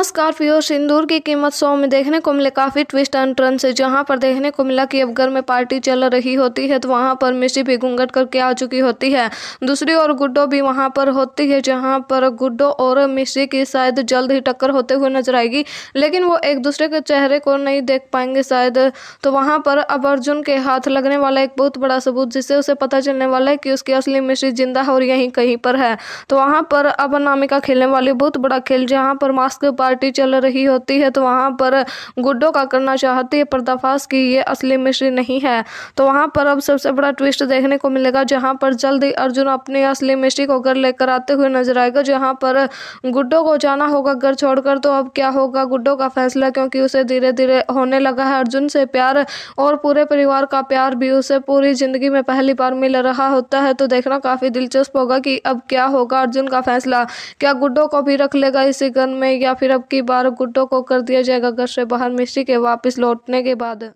नमस्कार हाँ, प्योर सिंदूर की कीमत शो में देखने को मिले काफ़ी ट्विस्ट एंड टर्न से जहां पर देखने को मिला कि अब घर में पार्टी चल रही होती है तो वहां पर मिशी भी घूंघट करके आ चुकी होती है दूसरी ओर गुड्डो भी वहां पर होती है जहां पर गुड्डो और मिशी की शायद जल्द ही टक्कर होते हुए नजर आएगी लेकिन वो एक दूसरे के चेहरे को नहीं देख पाएंगे शायद तो वहाँ पर अब अर्जुन के हाथ लगने वाला एक बहुत बड़ा सबूत जिससे उसे पता चलने वाला है कि उसकी असली मिश्री जिंदा और यहीं कहीं पर है तो वहाँ पर अब नामिका खेलने वाली बहुत बड़ा खेल जहाँ पर मास्क पार्टी चल रही होती है तो वहाँ पर गुड्डो का करना चाहती है पर्दाफाश की ये असली मिश्री नहीं है तो वहाँ पर अब सबसे बड़ा ट्विस्ट देखने को मिलेगा जहाँ पर जल्द ही अर्जुन अपने असली मिश्री को घर लेकर आते हुए नजर आएगा जहाँ पर गुड्डो को जाना होगा घर छोड़कर तो अब क्या होगा गुड्डो का फैसला क्योंकि उसे धीरे धीरे होने लगा है अर्जुन से प्यार और पूरे परिवार का प्यार भी उसे पूरी ज़िंदगी में पहली बार मिल रहा होता है तो देखना काफ़ी दिलचस्प होगा कि अब क्या होगा अर्जुन का फैसला क्या गुड्डो को भी रख लेगा इसी गन में या फिर जबकि बारह गुटों को कर दिया जाएगा घर से बाहर मिश्री के वापस लौटने के बाद